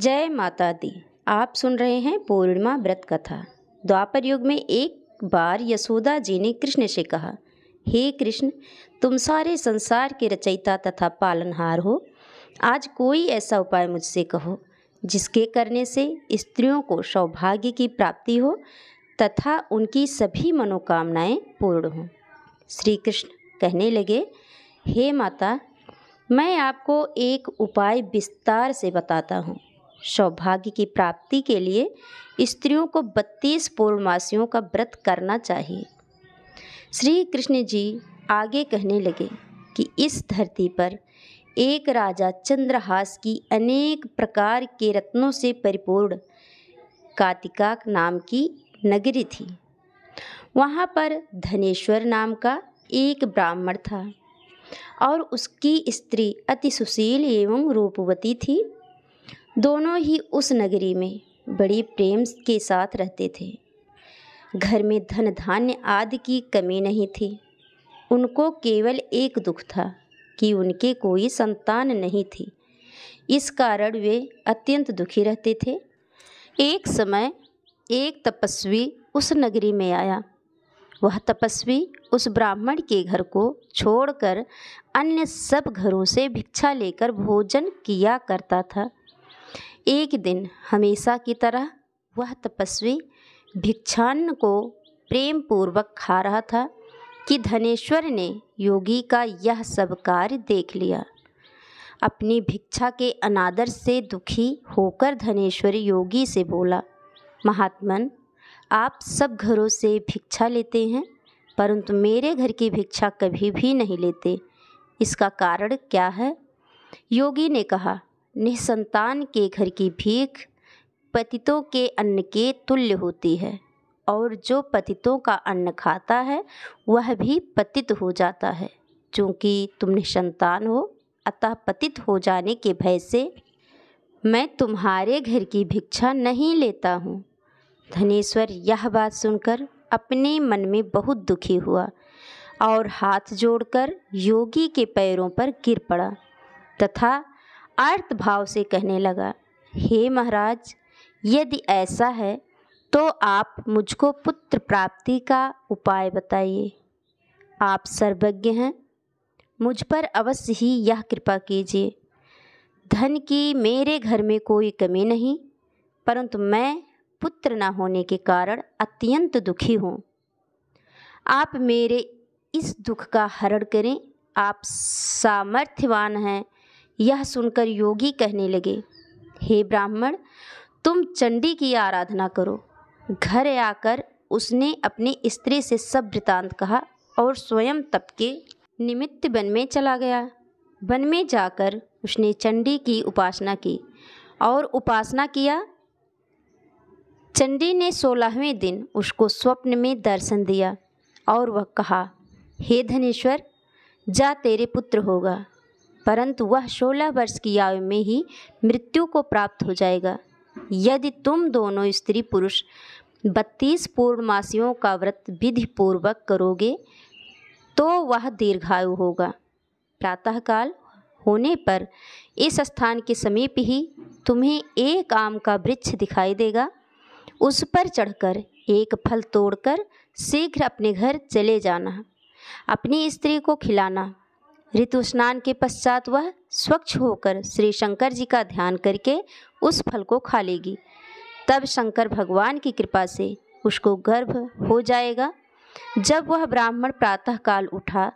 जय माता दी आप सुन रहे हैं पूर्णिमा व्रत कथा द्वापर युग में एक बार यशोदा जी ने कृष्ण से कहा हे कृष्ण तुम सारे संसार के रचयिता तथा पालनहार हो आज कोई ऐसा उपाय मुझसे कहो जिसके करने से स्त्रियों को सौभाग्य की प्राप्ति हो तथा उनकी सभी मनोकामनाएं पूर्ण हों श्री कृष्ण कहने लगे हे माता मैं आपको एक उपाय विस्तार से बताता हूँ सौभाग्य की प्राप्ति के लिए स्त्रियों को बत्तीस पूर्णमासियों का व्रत करना चाहिए श्री कृष्ण जी आगे कहने लगे कि इस धरती पर एक राजा चंद्रहास की अनेक प्रकार के रत्नों से परिपूर्ण कातिका नाम की नगरी थी वहाँ पर धनेश्वर नाम का एक ब्राह्मण था और उसकी स्त्री अति सुशील एवं रूपवती थी दोनों ही उस नगरी में बड़े प्रेम के साथ रहते थे घर में धन धान्य आदि की कमी नहीं थी उनको केवल एक दुख था कि उनके कोई संतान नहीं थी इस कारण वे अत्यंत दुखी रहते थे एक समय एक तपस्वी उस नगरी में आया वह तपस्वी उस ब्राह्मण के घर को छोड़कर अन्य सब घरों से भिक्षा लेकर भोजन किया करता था एक दिन हमेशा की तरह वह तपस्वी भिक्षान्न को प्रेम पूर्वक खा रहा था कि धनेश्वर ने योगी का यह सब कार्य देख लिया अपनी भिक्षा के अनादर से दुखी होकर धनेश्वर योगी से बोला महात्मन आप सब घरों से भिक्षा लेते हैं परंतु मेरे घर की भिक्षा कभी भी नहीं लेते इसका कारण क्या है योगी ने कहा निसंतान के घर की भीख पतितों के अन्न के तुल्य होती है और जो पतितों का अन्न खाता है वह भी पतित हो जाता है चूँकि तुम निसंतान हो अतः पतित हो जाने के भय से मैं तुम्हारे घर की भिक्षा नहीं लेता हूँ धनेश्वर यह बात सुनकर अपने मन में बहुत दुखी हुआ और हाथ जोड़कर योगी के पैरों पर गिर पड़ा तथा अर्थ भाव से कहने लगा हे महाराज यदि ऐसा है तो आप मुझको पुत्र प्राप्ति का उपाय बताइए आप सर्वज्ञ हैं मुझ पर अवश्य ही यह कृपा कीजिए धन की मेरे घर में कोई कमी नहीं परंतु मैं पुत्र न होने के कारण अत्यंत दुखी हूँ आप मेरे इस दुख का हरण करें आप सामर्थ्यवान हैं यह सुनकर योगी कहने लगे हे ब्राह्मण तुम चंडी की आराधना करो घर आकर उसने अपने स्त्री से सब वृतांत कहा और स्वयं तप के निमित्त वन में चला गया वन में जाकर उसने चंडी की उपासना की और उपासना किया चंडी ने सोलहवें दिन उसको स्वप्न में दर्शन दिया और वह कहा हे धनेश्वर जा तेरे पुत्र होगा परंतु वह सोलह वर्ष की आयु में ही मृत्यु को प्राप्त हो जाएगा यदि तुम दोनों स्त्री पुरुष बत्तीस पूर्णमासियों का व्रत विधि पूर्वक करोगे तो वह दीर्घायु होगा प्रातःकाल होने पर इस स्थान के समीप ही तुम्हें एक आम का वृक्ष दिखाई देगा उस पर चढ़कर एक फल तोड़कर शीघ्र अपने घर चले जाना अपनी स्त्री को खिलाना ऋतु स्नान के पश्चात वह स्वच्छ होकर श्री शंकर जी का ध्यान करके उस फल को खा लेगी तब शंकर भगवान की कृपा से उसको गर्भ हो जाएगा जब वह ब्राह्मण प्रातःकाल उठा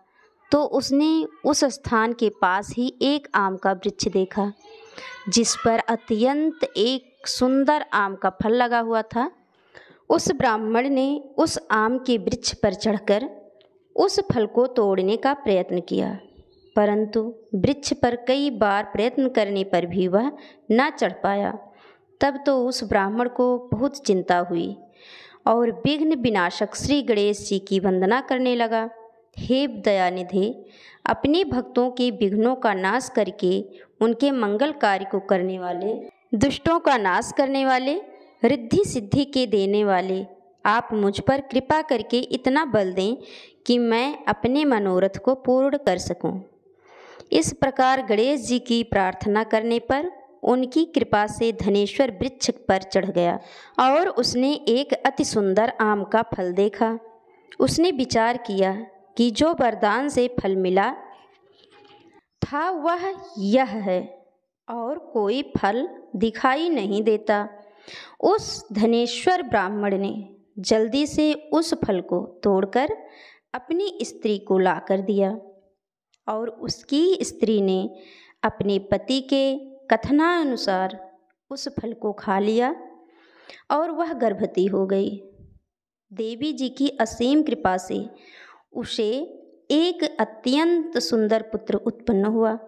तो उसने उस स्थान के पास ही एक आम का वृक्ष देखा जिस पर अत्यंत एक सुंदर आम का फल लगा हुआ था उस ब्राह्मण ने उस आम के वृक्ष पर चढ़कर उस फल को तोड़ने का प्रयत्न किया परंतु वृक्ष पर कई बार प्रयत्न करने पर भी वह न चढ़ पाया तब तो उस ब्राह्मण को बहुत चिंता हुई और विघ्न विनाशक श्री गणेश जी की वंदना करने लगा हे दयानिधे अपने भक्तों के विघ्नों का नाश करके उनके मंगल कार्य को करने वाले दुष्टों का नाश करने वाले रिद्धि सिद्धि के देने वाले आप मुझ पर कृपा करके इतना बल दें कि मैं अपने मनोरथ को पूर्ण कर सकूं। इस प्रकार गणेश जी की प्रार्थना करने पर उनकी कृपा से धनेश्वर वृक्ष पर चढ़ गया और उसने एक अति सुंदर आम का फल देखा उसने विचार किया कि जो वरदान से फल मिला था वह यह है और कोई फल दिखाई नहीं देता उस धनेश्वर ब्राह्मण ने जल्दी से उस फल को तोड़कर अपनी स्त्री को ला कर दिया और उसकी स्त्री ने अपने पति के कथनानुसार उस फल को खा लिया और वह गर्भवती हो गई देवी जी की असीम कृपा से उसे एक अत्यंत सुंदर पुत्र उत्पन्न हुआ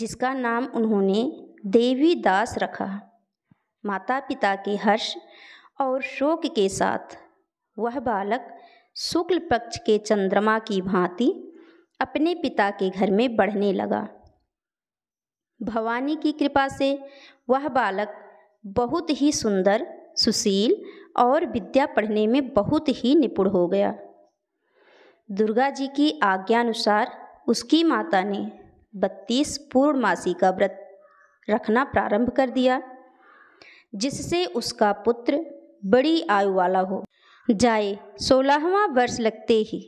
जिसका नाम उन्होंने देवी दास रखा माता पिता के हर्ष और शोक के साथ वह बालक शुक्ल पक्ष के चंद्रमा की भांति अपने पिता के घर में बढ़ने लगा भवानी की कृपा से वह बालक बहुत ही सुंदर सुशील और विद्या पढ़ने में बहुत ही निपुण हो गया दुर्गा जी की आज्ञानुसार उसकी माता ने बत्तीस पूर्णमासी का व्रत रखना प्रारंभ कर दिया जिससे उसका पुत्र बड़ी आयु वाला हो जाए सोलहवा वर्ष लगते ही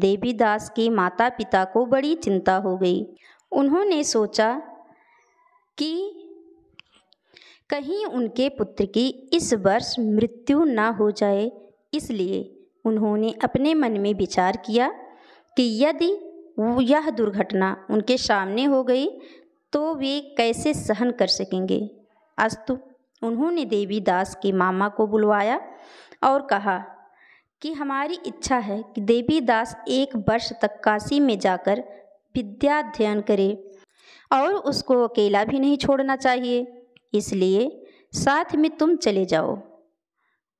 देवीदास के माता पिता को बड़ी चिंता हो गई उन्होंने सोचा कि कहीं उनके पुत्र की इस वर्ष मृत्यु ना हो जाए इसलिए उन्होंने अपने मन में विचार किया कि यदि यह दुर्घटना उनके सामने हो गई तो वे कैसे सहन कर सकेंगे अस्तु उन्होंने देवीदास के मामा को बुलवाया और कहा कि हमारी इच्छा है कि देवीदास एक वर्ष तक काशी में जाकर विद्या अध्ययन करे और उसको अकेला भी नहीं छोड़ना चाहिए इसलिए साथ में तुम चले जाओ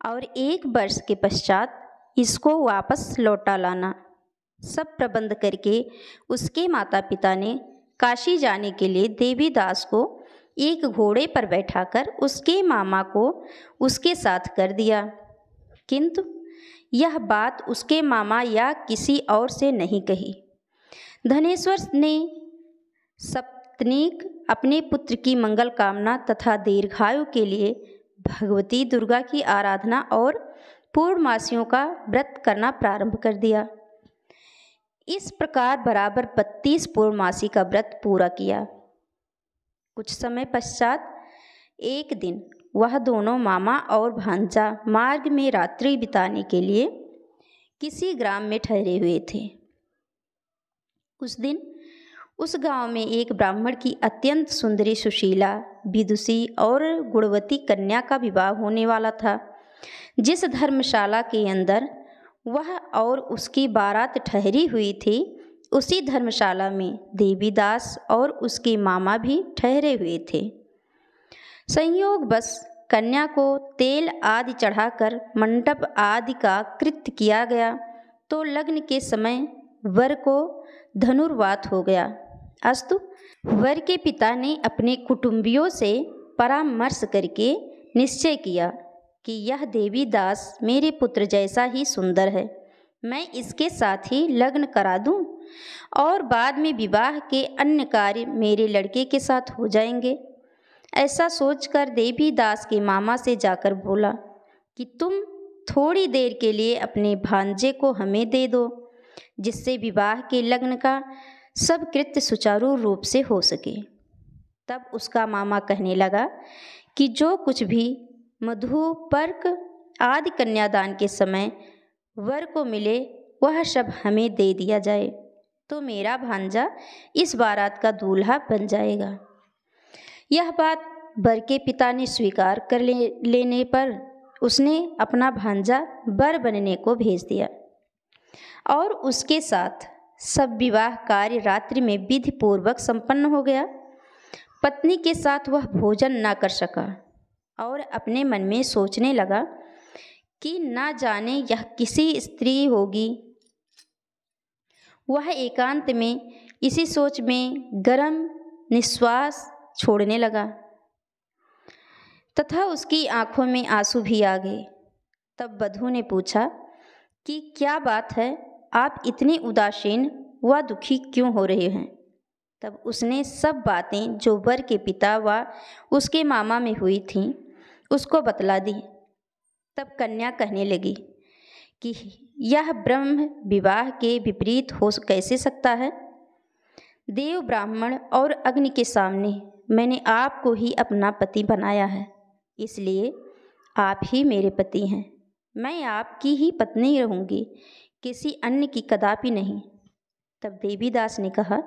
और एक वर्ष के पश्चात इसको वापस लौटा लाना सब प्रबंध करके उसके माता पिता ने काशी जाने के लिए देवीदास को एक घोड़े पर बैठाकर उसके मामा को उसके साथ कर दिया किंतु यह बात उसके मामा या किसी और से नहीं कही धनेश्वर ने सप्तनीक अपने पुत्र की मंगल कामना तथा दीर्घायु के लिए भगवती दुर्गा की आराधना और पूर्णमासियों का व्रत करना प्रारंभ कर दिया इस प्रकार बराबर बत्तीस पूर्णमासी का व्रत पूरा किया कुछ समय पश्चात एक दिन वह दोनों मामा और भांजा मार्ग में रात्रि बिताने के लिए किसी ग्राम में ठहरे हुए थे उस दिन उस गांव में एक ब्राह्मण की अत्यंत सुंदरी सुशीला विदुषी और गुणवती कन्या का विवाह होने वाला था जिस धर्मशाला के अंदर वह और उसकी बारात ठहरी हुई थी उसी धर्मशाला में देवीदास और उसके मामा भी ठहरे हुए थे संयोग बस कन्या को तेल आदि चढ़ाकर मंडप आदि का कृत्य किया गया तो लग्न के समय वर को धनुर्वात हो गया अस्तु वर के पिता ने अपने कुटुंबियों से परामर्श करके निश्चय किया कि यह देवी दास मेरे पुत्र जैसा ही सुंदर है मैं इसके साथ ही लग्न करा दूं और बाद में विवाह के अन्य कार्य मेरे लड़के के साथ हो जाएंगे ऐसा सोचकर देवी दास के मामा से जाकर बोला कि तुम थोड़ी देर के लिए अपने भांजे को हमें दे दो जिससे विवाह के लग्न का सब कृत्य सुचारू रूप से हो सके तब उसका मामा कहने लगा कि जो कुछ भी मधु पर्क आदि कन्यादान के समय वर को मिले वह सब हमें दे दिया जाए तो मेरा भांजा इस बारात का दूल्हा बन जाएगा यह बात बर के पिता ने स्वीकार कर ले, लेने पर उसने अपना भांजा बर बनने को भेज दिया और उसके साथ सब विवाह कार्य रात्रि में विधि पूर्वक संपन्न हो गया पत्नी के साथ वह भोजन ना कर सका और अपने मन में सोचने लगा कि ना जाने यह किसी स्त्री होगी वह एकांत में इसी सोच में गर्म निश्वास छोड़ने लगा तथा उसकी आंखों में आंसू भी आ गए तब बधू ने पूछा कि क्या बात है आप इतने उदासीन व दुखी क्यों हो रहे हैं तब उसने सब बातें जो वर के पिता व उसके मामा में हुई थीं उसको बतला दी तब कन्या कहने लगी कि यह ब्रह्म विवाह के विपरीत हो कैसे सकता है देव ब्राह्मण और अग्नि के सामने मैंने आपको ही अपना पति बनाया है इसलिए आप ही मेरे पति हैं मैं आपकी ही पत्नी रहूँगी किसी अन्य की कदापि नहीं तब देवीदास ने कहा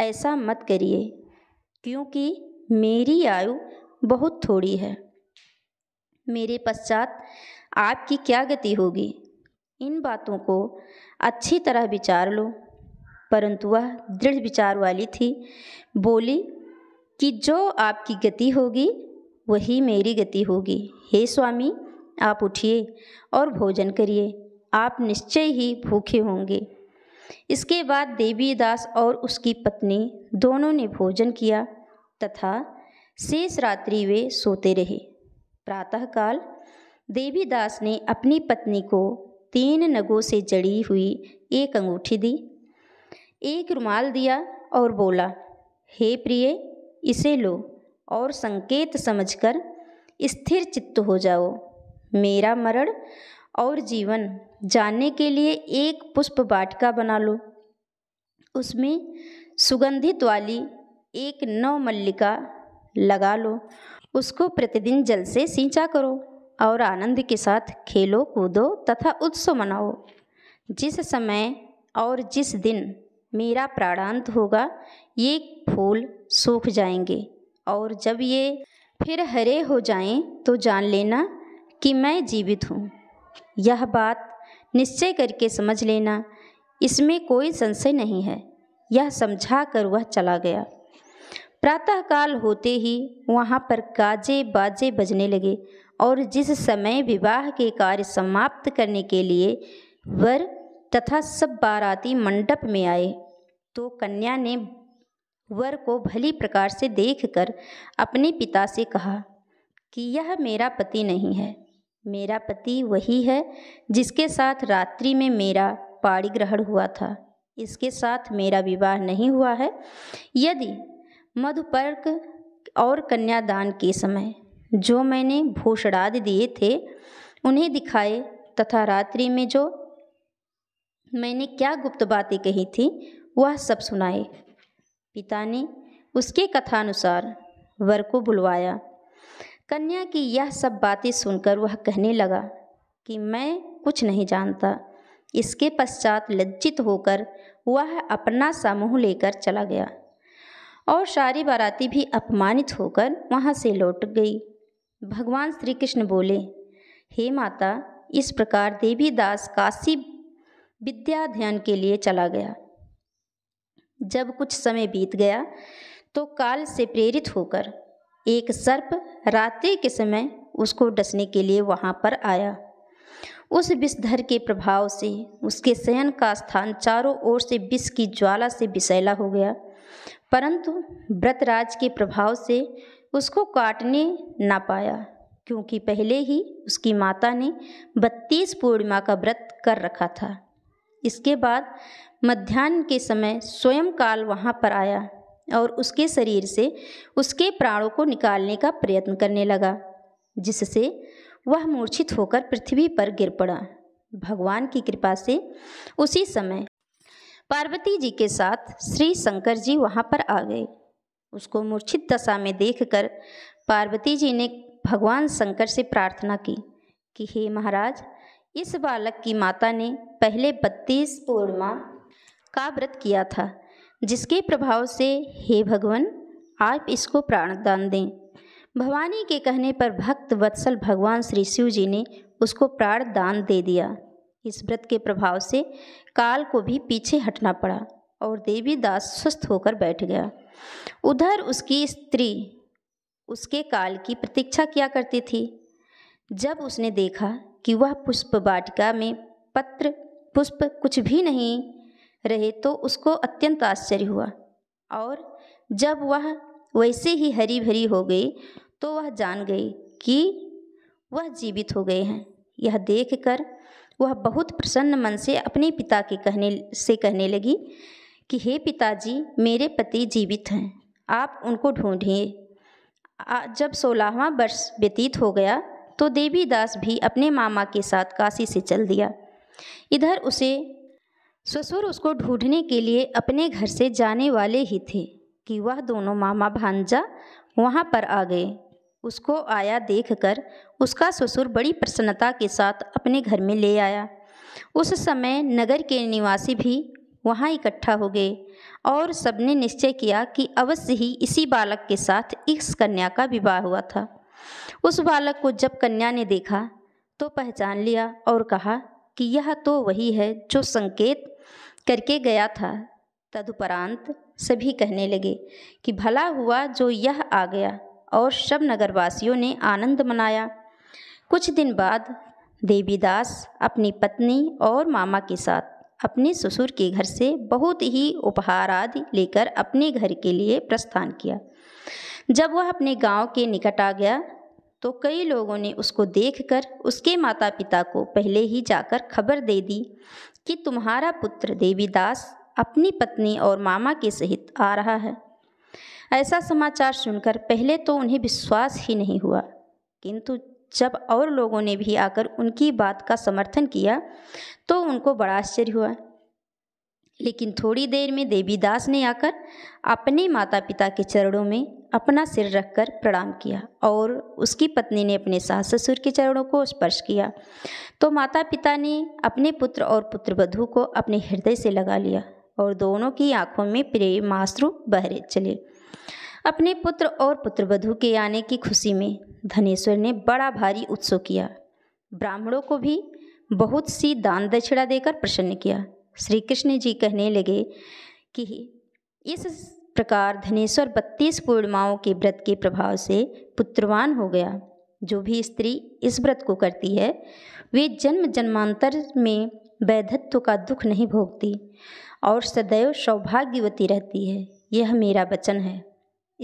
ऐसा मत करिए क्योंकि मेरी आयु बहुत थोड़ी है मेरे पश्चात आपकी क्या गति होगी इन बातों को अच्छी तरह विचार लो परंतु वह दृढ़ विचार वाली थी बोली कि जो आपकी गति होगी वही मेरी गति होगी हे स्वामी आप उठिए और भोजन करिए आप निश्चय ही भूखे होंगे इसके बाद देवीदास और उसकी पत्नी दोनों ने भोजन किया तथा शेष रात्रि वे सोते रहे प्रातःकाल देवीदास ने अपनी पत्नी को तीन नगों से जड़ी हुई एक अंगूठी दी एक रुमाल दिया और बोला हे प्रिय इसे लो और संकेत समझकर स्थिर चित्त हो जाओ मेरा मरण और जीवन जानने के लिए एक पुष्प वाटिका बना लो उसमें सुगंधित वाली एक नव मल्लिका लगा लो उसको प्रतिदिन जल से सींचा करो और आनंद के साथ खेलो कूदो तथा उत्सव मनाओ जिस समय और जिस दिन मेरा प्राणांत होगा ये फूल सूख जाएंगे और जब ये फिर हरे हो जाएं तो जान लेना कि मैं जीवित हूँ यह बात निश्चय करके समझ लेना इसमें कोई संशय नहीं है यह समझा कर वह चला गया प्रातःकाल होते ही वहाँ पर गाजे बाजे बजने लगे और जिस समय विवाह के कार्य समाप्त करने के लिए वर तथा सब बाराती मंडप में आए तो कन्या ने वर को भली प्रकार से देखकर अपने पिता से कहा कि यह मेरा पति नहीं है मेरा पति वही है जिसके साथ रात्रि में मेरा पाड़ी ग्रहण हुआ था इसके साथ मेरा विवाह नहीं हुआ है यदि मधुपर्क और कन्यादान के समय जो मैंने भूषणाद दिए थे उन्हें दिखाए तथा रात्रि में जो मैंने क्या गुप्त बातें कही थी वह सब सुनाए पिता ने उसके कथानुसार वर को बुलवाया कन्या की यह सब बातें सुनकर वह कहने लगा कि मैं कुछ नहीं जानता इसके पश्चात लज्जित होकर वह अपना समूह लेकर चला गया और सारी बाराती भी अपमानित होकर वहाँ से लौट गई भगवान श्री कृष्ण बोले हे माता इस प्रकार देवीदास काशी विद्या अध्ययन के लिए चला गया जब कुछ समय बीत गया तो काल से प्रेरित होकर एक सर्प रात्रि के समय उसको डसने के लिए वहाँ पर आया उस विषधर के प्रभाव से उसके शयन का स्थान चारों ओर से विष की ज्वाला से बिसैला हो गया परंतु व्रतराज के प्रभाव से उसको काटने ना पाया क्योंकि पहले ही उसकी माता ने बत्तीस पूर्णिमा का व्रत कर रखा था इसके बाद मध्यान्ह के समय स्वयं काल वहाँ पर आया और उसके शरीर से उसके प्राणों को निकालने का प्रयत्न करने लगा जिससे वह मूर्छित होकर पृथ्वी पर गिर पड़ा भगवान की कृपा से उसी समय पार्वती जी के साथ श्री शंकर जी वहाँ पर आ गए उसको मूर्छित दशा में देखकर पार्वती जी ने भगवान शंकर से प्रार्थना की कि हे महाराज इस बालक की माता ने पहले बत्तीस पूर्णिमा का व्रत किया था जिसके प्रभाव से हे भगवान आप इसको प्राणदान दें भवानी के कहने पर भक्त वत्सल भगवान श्री शिव जी ने उसको प्राणदान दे दिया इस व्रत के प्रभाव से काल को भी पीछे हटना पड़ा और देवी दास स्वस्थ होकर बैठ गया उधर उसकी स्त्री उसके काल की प्रतीक्षा किया करती थी जब उसने देखा कि वह पुष्प वाटिका में पत्र पुष्प कुछ भी नहीं रहे तो उसको अत्यंत आश्चर्य हुआ और जब वह वैसे ही हरी भरी हो गई तो वह जान गई कि वह जीवित हो गए हैं यह देखकर वह बहुत प्रसन्न मन से अपने पिता के कहने से कहने लगी कि हे पिताजी मेरे पति जीवित हैं आप उनको ढूंढिए जब सोलहवा वर्ष व्यतीत हो गया तो देवीदास भी अपने मामा के साथ काशी से चल दिया इधर उसे ससुर उसको ढूंढने के लिए अपने घर से जाने वाले ही थे कि वह दोनों मामा भांजा वहाँ पर आ गए उसको आया देखकर उसका ससुर बड़ी प्रसन्नता के साथ अपने घर में ले आया उस समय नगर के निवासी भी वहाँ इकट्ठा हो गए और सबने निश्चय किया कि अवश्य ही इसी बालक के साथ इस कन्या का विवाह हुआ था उस बालक को जब कन्या ने देखा तो पहचान लिया और कहा कि यह तो वही है जो संकेत करके गया था तदुपरांत सभी कहने लगे कि भला हुआ जो यह आ गया और सब नगरवासियों ने आनंद मनाया कुछ दिन बाद देवीदास अपनी पत्नी और मामा के साथ अपने ससुर के घर से बहुत ही उपहार आदि लेकर अपने घर के लिए प्रस्थान किया जब वह अपने गांव के निकट आ गया तो कई लोगों ने उसको देखकर उसके माता पिता को पहले ही जाकर खबर दे दी कि तुम्हारा पुत्र देवीदास अपनी पत्नी और मामा के सहित आ रहा है ऐसा समाचार सुनकर पहले तो उन्हें विश्वास ही नहीं हुआ किंतु जब और लोगों ने भी आकर उनकी बात का समर्थन किया तो उनको बड़ा आश्चर्य हुआ लेकिन थोड़ी देर में देवीदास ने आकर अपने माता पिता के चरणों में अपना सिर रखकर प्रणाम किया और उसकी पत्नी ने अपने सास ससुर के चरणों को स्पर्श किया तो माता पिता ने अपने पुत्र और पुत्रवधु को अपने हृदय से लगा लिया और दोनों की आंखों में प्रेम आश्रु बहरे चले अपने पुत्र और पुत्रवधु के आने की खुशी में धनेश्वर ने बड़ा भारी उत्सव किया ब्राह्मणों को भी बहुत सी दान दक्षिणा देकर प्रसन्न किया श्री कृष्ण जी कहने लगे कि इस प्रकार धनेश्वर बत्तीस पूर्णिमाओं के व्रत के प्रभाव से पुत्रवान हो गया जो भी स्त्री इस व्रत को करती है वे जन्म जन्मांतर में वैधत्व का दुख नहीं भोगती और सदैव सौभाग्यवती रहती है यह मेरा वचन है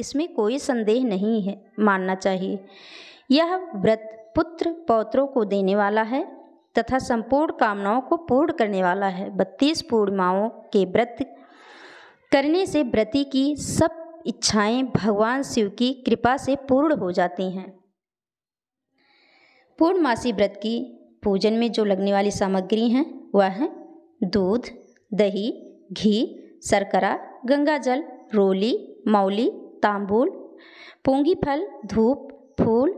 इसमें कोई संदेह नहीं है मानना चाहिए यह व्रत पुत्र पौत्रों को देने वाला है तथा संपूर्ण कामनाओं को पूर्ण करने वाला है बत्तीस पूर्णिमाओं के व्रत करने से व्रती की सब इच्छाएं भगवान शिव की कृपा से पूर्ण हो जाती हैं पूर्णमासी व्रत की पूजन में जो लगने वाली सामग्री हैं वह हैं दूध दही घी शर्करा गंगा जल रोली मौली तांबूल पोंगी फल धूप फूल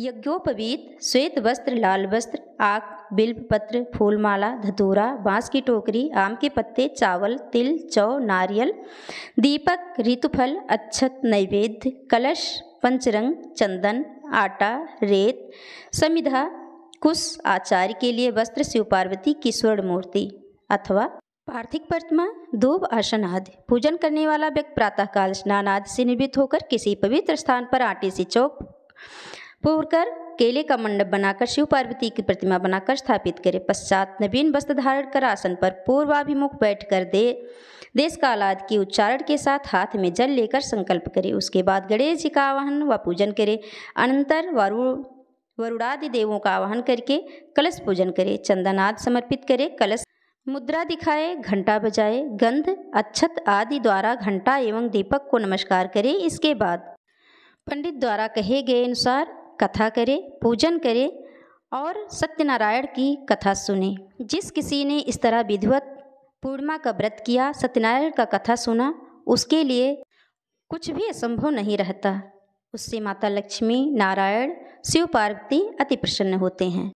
यज्ञोपवीत श्वेत वस्त्र लाल वस्त्र आग बिल्प पत्र फूलमाला धतूरा बांस की टोकरी आम के पत्ते चावल तिल चौ नारियल दीपक ऋतुफल अच्छत नैवेद्य कलश पंचरंग चंदन आटा रेत समिधा कुश आचार्य के लिए वस्त्र शिव पार्वती की स्वर्ण मूर्ति अथवा पार्थिक प्रतिमा धूप आसन आदि पूजन करने वाला व्यक्ति प्रातःकाल स्नान आदि से निर्मित होकर किसी पवित्र स्थान पर आटे से चौक पूर कर केले का मंडप बनाकर शिव पार्वती की प्रतिमा बनाकर स्थापित करें पश्चात नवीन वस्त्र धारण कर आसन पर पूर्वाभिमुख कर दे देश का आलाद के उच्चारण के साथ हाथ में जल लेकर संकल्प करें उसके बाद गणेश जी का आवाहन व पूजन करें अनंतर वरुण वरुणादि देवों का आवाहन करके कलश पूजन करें चंदनाद समर्पित करें कलश मुद्रा दिखाए घंटा बजाए गंध अच्छत आदि द्वारा घंटा एवं दीपक को नमस्कार करें इसके बाद पंडित द्वारा कहे गए अनुसार कथा करे पूजन करे और सत्यनारायण की कथा सुने जिस किसी ने इस तरह विधिवत पूर्णिमा का व्रत किया सत्यनारायण का कथा सुना उसके लिए कुछ भी असंभव नहीं रहता उससे माता लक्ष्मी नारायण शिव पार्वती अति प्रसन्न होते हैं